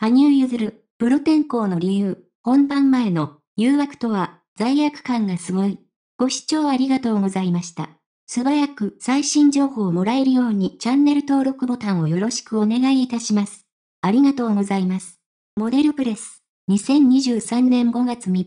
羽生結弦、プロ転向の理由、本番前の誘惑とは罪悪感がすごい。ご視聴ありがとうございました。素早く最新情報をもらえるようにチャンネル登録ボタンをよろしくお願いいたします。ありがとうございます。モデルプレス。2023年5月3日、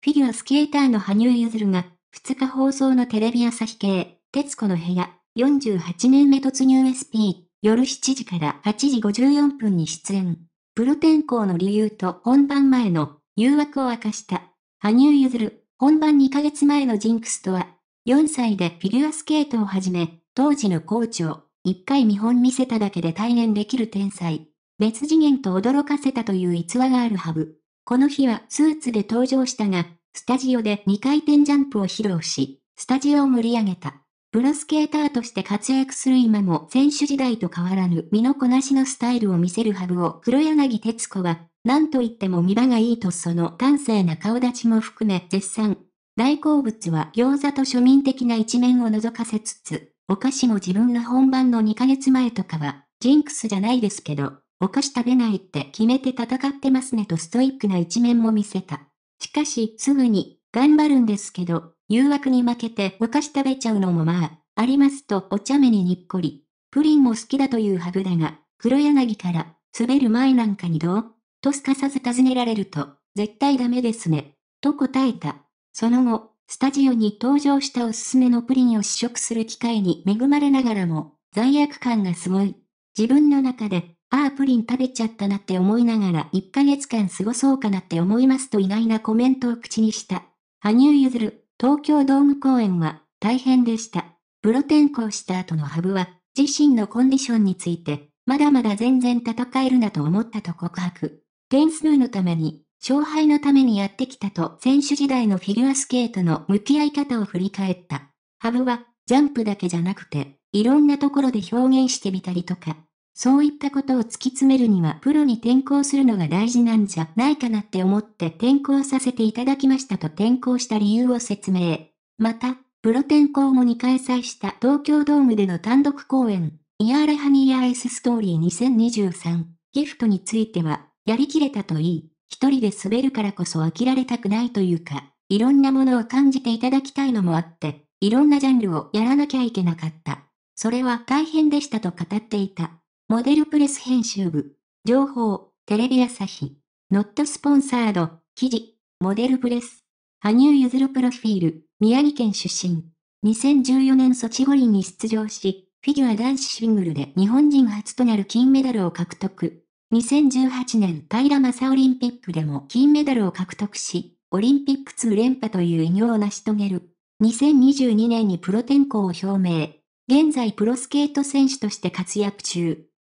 フィギュアスケーターの羽生結弦が、2日放送のテレビ朝日系、徹子の部屋、48年目突入 SP、夜7時から8時54分に出演。プロ転向の理由と本番前の誘惑を明かした。羽生結弦、本番2ヶ月前のジンクスとは、4歳でフィギュアスケートを始め、当時のコーチを、1回見本見せただけで体現できる天才。別次元と驚かせたという逸話があるハブ。この日はスーツで登場したが、スタジオで2回転ジャンプを披露し、スタジオを盛り上げた。プロスケーターとして活躍する今も選手時代と変わらぬ身のこなしのスタイルを見せるハブを黒柳徹子は、なんといっても見場がいいとその端正な顔立ちも含め絶賛。大好物は餃子と庶民的な一面を覗かせつつ、お菓子も自分の本番の2ヶ月前とかは、ジンクスじゃないですけど、お菓子食べないって決めて戦ってますねとストイックな一面も見せた。しかし、すぐに、頑張るんですけど、誘惑に負けてお菓子食べちゃうのもまあ、ありますとお茶目ににっこり。プリンも好きだというハブだが、黒柳から、滑る前なんかにどうとすかさず尋ねられると、絶対ダメですね。と答えた。その後、スタジオに登場したおすすめのプリンを試食する機会に恵まれながらも、罪悪感がすごい。自分の中で、ああプリン食べちゃったなって思いながら1ヶ月間過ごそうかなって思いますと意外なコメントを口にした。羽生結弦。東京ドーム公演は大変でした。プロ転向した後のハブは、自身のコンディションについて、まだまだ全然戦えるなと思ったと告白。点数のために、勝敗のためにやってきたと選手時代のフィギュアスケートの向き合い方を振り返った。ハブは、ジャンプだけじゃなくて、いろんなところで表現してみたりとか、そういったことを突き詰めるにはプロに転校するのが大事なんじゃないかなって思って転校させていただきましたと転校した理由を説明。また、プロ転校後に開催した東京ドームでの単独公演、イヤーレハニーヤイスストーリー2023ギフトについては、やりきれたといい、一人で滑るからこそ飽きられたくないというか、いろんなものを感じていただきたいのもあって、いろんなジャンルをやらなきゃいけなかった。それは大変でしたと語っていた。モデルプレス編集部。情報、テレビ朝日。ノットスポンサード、記事、モデルプレス。羽生結弦プロフィール、宮城県出身。2014年ソチ五輪に出場し、フィギュア男子シングルで日本人初となる金メダルを獲得。2018年平正オリンピックでも金メダルを獲得し、オリンピック2連覇という偉業を成し遂げる。2022年にプロ転向を表明。現在プロスケート選手として活躍中。